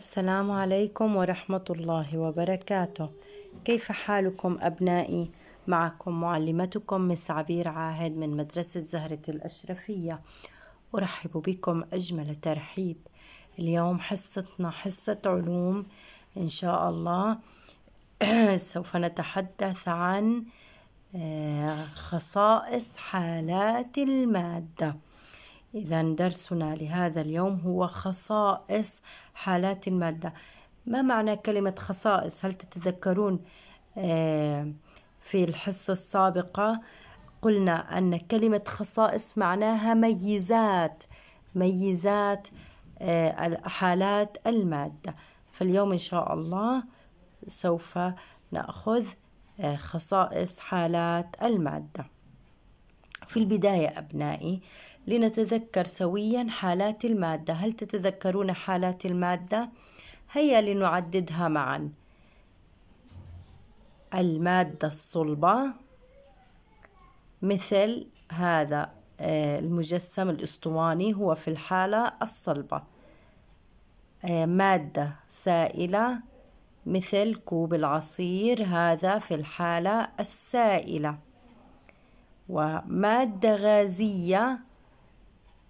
السلام عليكم ورحمة الله وبركاته كيف حالكم أبنائي؟ معكم معلمتكم مس عبير عاهد من مدرسة زهرة الأشرفية أرحب بكم أجمل ترحيب اليوم حصتنا حصة علوم إن شاء الله سوف نتحدث عن آه، خصائص حالات المادة إذا درسنا لهذا اليوم هو خصائص حالات المادة ما معنى كلمة خصائص هل تتذكرون آه، في الحصة السابقة قلنا أن كلمة خصائص معناها ميزات ميزات آه، حالات المادة فاليوم إن شاء الله سوف نأخذ آه، خصائص حالات المادة في البداية أبنائي لنتذكر سويا حالات المادة هل تتذكرون حالات المادة؟ هيا لنعددها معا المادة الصلبة مثل هذا آه، المجسم الأسطواني هو في الحالة الصلبة آه، مادة سائلة مثل كوب العصير هذا في الحالة السائلة ومادة غازية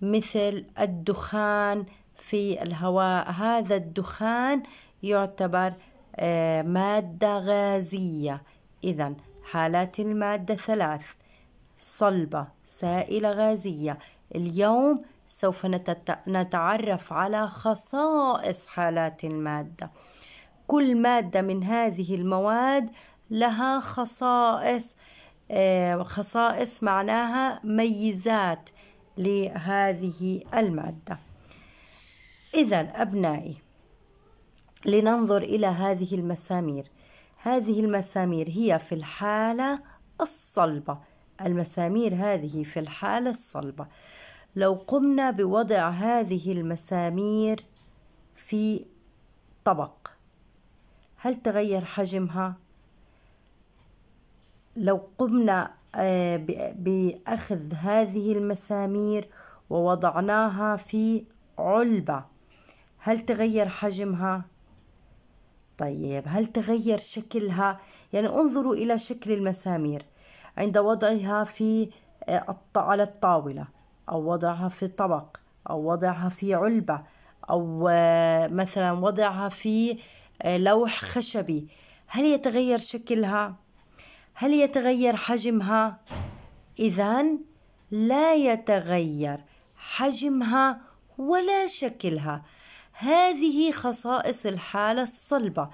مثل الدخان في الهواء هذا الدخان يعتبر آه، مادة غازية إذا حالات المادة ثلاث صلبة سائلة غازية اليوم سوف نتعرف على خصائص حالات المادة كل مادة من هذه المواد لها خصائص آه، خصائص معناها ميزات لهذه المادة إذا أبنائي لننظر إلى هذه المسامير هذه المسامير هي في الحالة الصلبة المسامير هذه في الحالة الصلبة لو قمنا بوضع هذه المسامير في طبق هل تغير حجمها؟ لو قمنا آه، بأخذ هذه المسامير ووضعناها في علبة هل تغير حجمها؟ طيب هل تغير شكلها؟ يعني انظروا إلى شكل المسامير عند وضعها في آه، على الطاولة أو وضعها في طبق أو وضعها في علبة أو آه، مثلا وضعها في لوح خشبي هل يتغير شكلها؟ هل يتغير حجمها؟ إذا لا يتغير حجمها ولا شكلها هذه خصائص الحالة الصلبة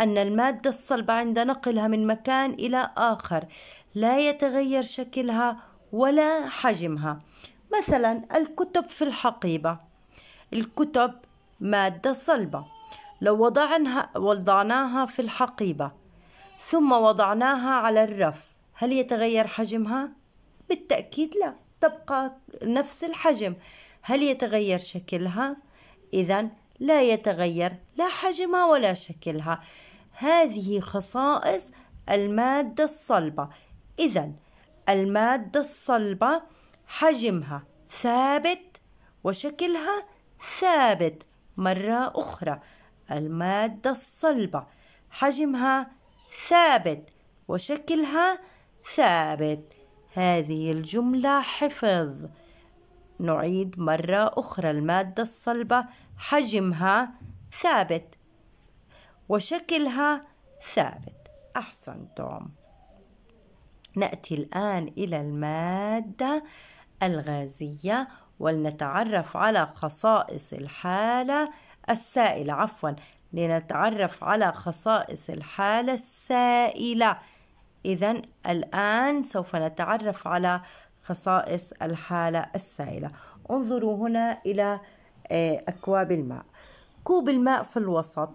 أن المادة الصلبة عند نقلها من مكان إلى آخر لا يتغير شكلها ولا حجمها مثلا الكتب في الحقيبة الكتب مادة صلبة لو وضعناها, وضعناها في الحقيبة ثم وضعناها على الرف هل يتغير حجمها؟ بالتأكيد لا تبقى نفس الحجم هل يتغير شكلها؟ إذا لا يتغير لا حجمها ولا شكلها هذه خصائص المادة الصلبة إذا المادة الصلبة حجمها ثابت وشكلها ثابت مرة أخرى المادة الصلبة حجمها ثابت وشكلها ثابت هذه الجملة حفظ نعيد مرة أخرى المادة الصلبة حجمها ثابت وشكلها ثابت أحسنتم نأتي الآن إلى المادة الغازية ولنتعرف على خصائص الحالة السائلة عفوا لنتعرف على خصائص الحالة السائلة إذا الآن سوف نتعرف على خصائص الحالة السائلة انظروا هنا إلى آه، أكواب الماء كوب الماء في الوسط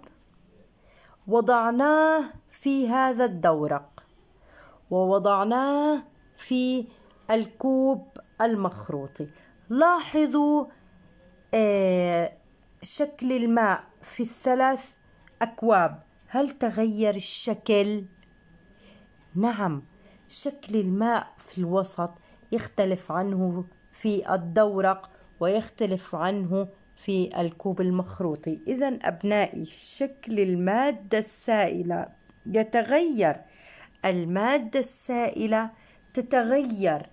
وضعناه في هذا الدورق ووضعناه في الكوب المخروطي لاحظوا آه، شكل الماء في الثلاث أكواب هل تغير الشكل؟ نعم شكل الماء في الوسط يختلف عنه في الدورق ويختلف عنه في الكوب المخروطي إذا أبنائي شكل المادة السائلة يتغير المادة السائلة تتغير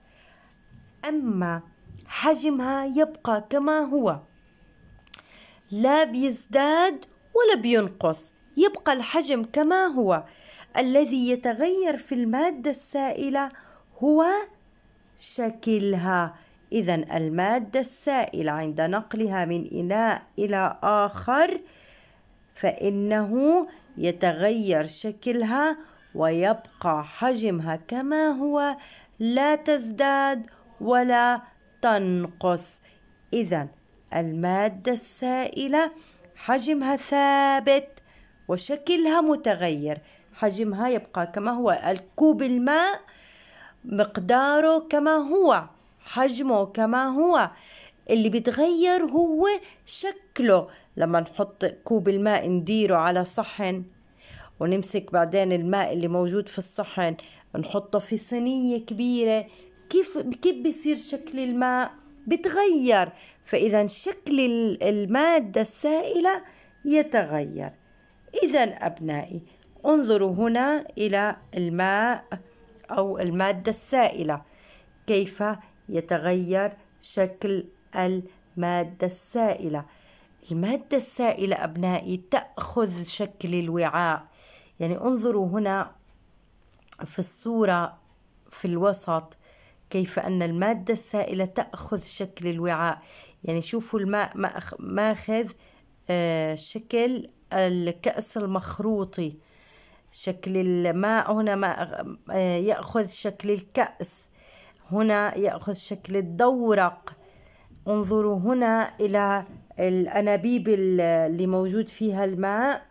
أما حجمها يبقى كما هو لا بيزداد ولا بينقص يبقى الحجم كما هو الذي يتغير في المادة السائلة هو شكلها إذا المادة السائلة عند نقلها من إناء إلى آخر فإنه يتغير شكلها ويبقى حجمها كما هو لا تزداد ولا تنقص إذا المادة السائلة حجمها ثابت وشكلها متغير حجمها يبقى كما هو الكوب الماء مقداره كما هو حجمه كما هو اللي بيتغير هو شكله لما نحط كوب الماء نديره على صحن ونمسك بعدين الماء اللي موجود في الصحن نحطه في صينية كبيرة كيف كيف بيصير شكل الماء بتغير فإذا شكل المادة السائلة يتغير إذا أبنائي انظروا هنا إلى الماء أو المادة السائلة كيف يتغير شكل المادة السائلة المادة السائلة أبنائي تأخذ شكل الوعاء يعني انظروا هنا في الصورة في الوسط كيف أن المادة السائلة تأخذ شكل الوعاء يعني شوفوا الماء ماخذ آه، شكل الكأس المخروطي شكل الماء هنا ما آه، يأخذ شكل الكأس هنا يأخذ شكل الدورق انظروا هنا إلى الأنابيب اللي موجود فيها الماء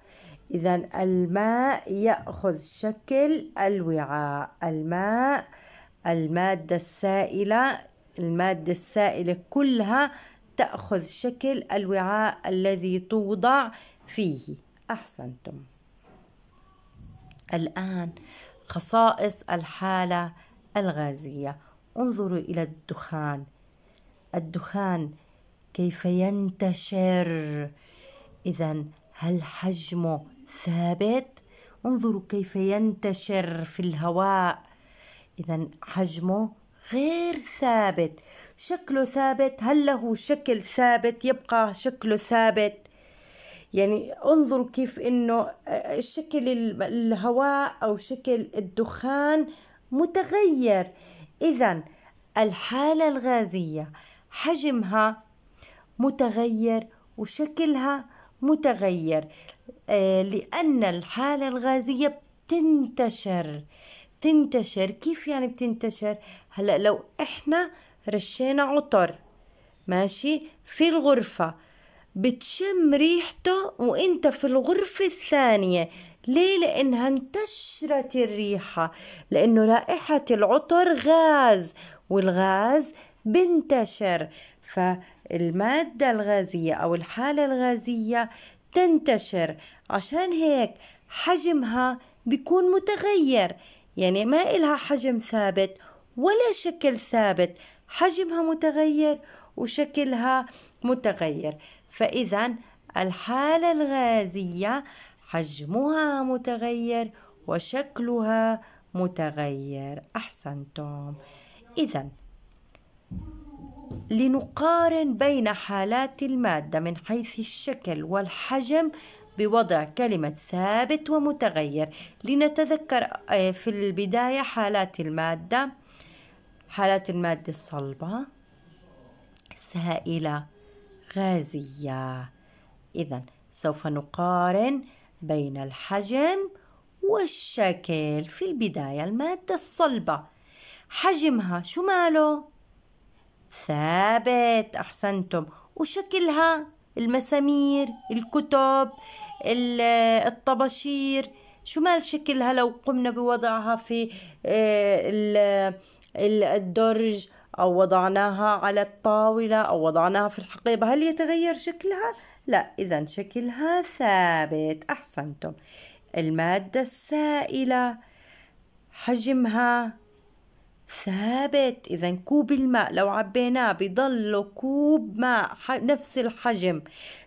إذا الماء يأخذ شكل الوعاء الماء المادة السائلة المادة السائلة كلها تأخذ شكل الوعاء الذي توضع فيه أحسنتم الآن خصائص الحالة الغازية انظروا إلى الدخان الدخان كيف ينتشر إذا هل حجمه ثابت انظروا كيف ينتشر في الهواء إذا حجمه غير ثابت شكله ثابت هل له شكل ثابت يبقى شكله ثابت يعني انظروا كيف انه آه، شكل الهواء او شكل الدخان متغير اذا الحاله الغازيه حجمها متغير وشكلها متغير آه، لان الحاله الغازيه بتنتشر بتنتشر كيف يعني بتنتشر هلا لو احنا رشينا عطر ماشي في الغرفة بتشم ريحته وانت في الغرفة الثانية ليه لانها انتشرت الريحة لانه رائحة العطر غاز والغاز بنتشر فالمادة الغازية او الحالة الغازية تنتشر عشان هيك حجمها بيكون متغير يعني ما إلها حجم ثابت ولا شكل ثابت حجمها متغير وشكلها متغير فإذا الحالة الغازية حجمها متغير وشكلها متغير أحسنتم إذا لنقارن بين حالات المادة من حيث الشكل والحجم بوضع كلمة ثابت ومتغير لنتذكر آه، في البداية حالات المادة حالات المادة الصلبة سائلة غازية إذا سوف نقارن بين الحجم والشكل في البداية المادة الصلبة حجمها شو ماله؟ ثابت أحسنتم وشكلها المسامير الكتب الطباشير شو مال شكلها لو قمنا بوضعها في آه، الدرج أو وضعناها على الطاولة أو وضعناها في الحقيبة هل يتغير شكلها؟ لا إذا شكلها ثابت أحسنتم المادة السائلة حجمها ثابت إذا كوب الماء لو عبيناه بضله كوب ماء نفس الحجم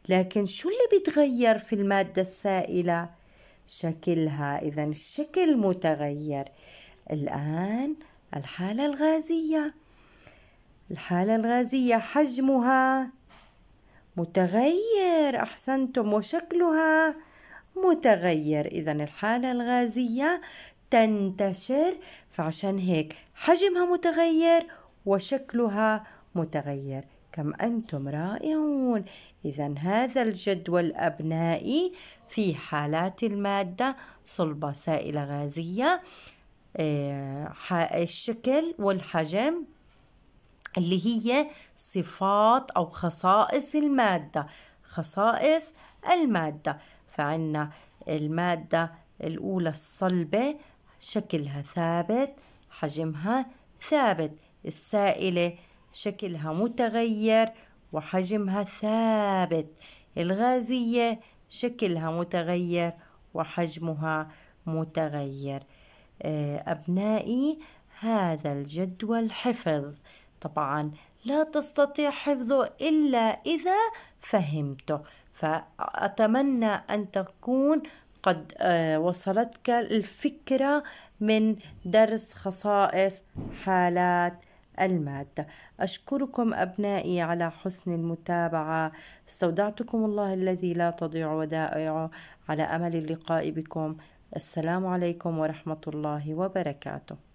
لكن شو اللي بيتغير في المادة السائلة؟ شكلها إذا الشكل متغير الآن الحالة الغازية الحالة الغازية حجمها متغير أحسنتم وشكلها متغير إذا الحالة الغازية تنتشر فعشان هيك حجمها متغير وشكلها متغير كم أنتم رائعون إذا هذا الجدول أبنائي في حالات المادة صلبة سائلة غازية آه، الشكل والحجم اللي هي صفات أو خصائص المادة خصائص المادة فعنا المادة الأولى الصلبة شكلها ثابت حجمها ثابت السائلة شكلها متغير وحجمها ثابت الغازية شكلها متغير وحجمها متغير آه، أبنائي هذا الجدول حفظ طبعا لا تستطيع حفظه إلا إذا فهمته فأتمنى أن تكون قد آه، وصلتك الفكرة من درس خصائص حالات المادة أشكركم أبنائي على حسن المتابعة استودعتكم الله الذي لا تضيع ودائعه على أمل اللقاء بكم السلام عليكم ورحمة الله وبركاته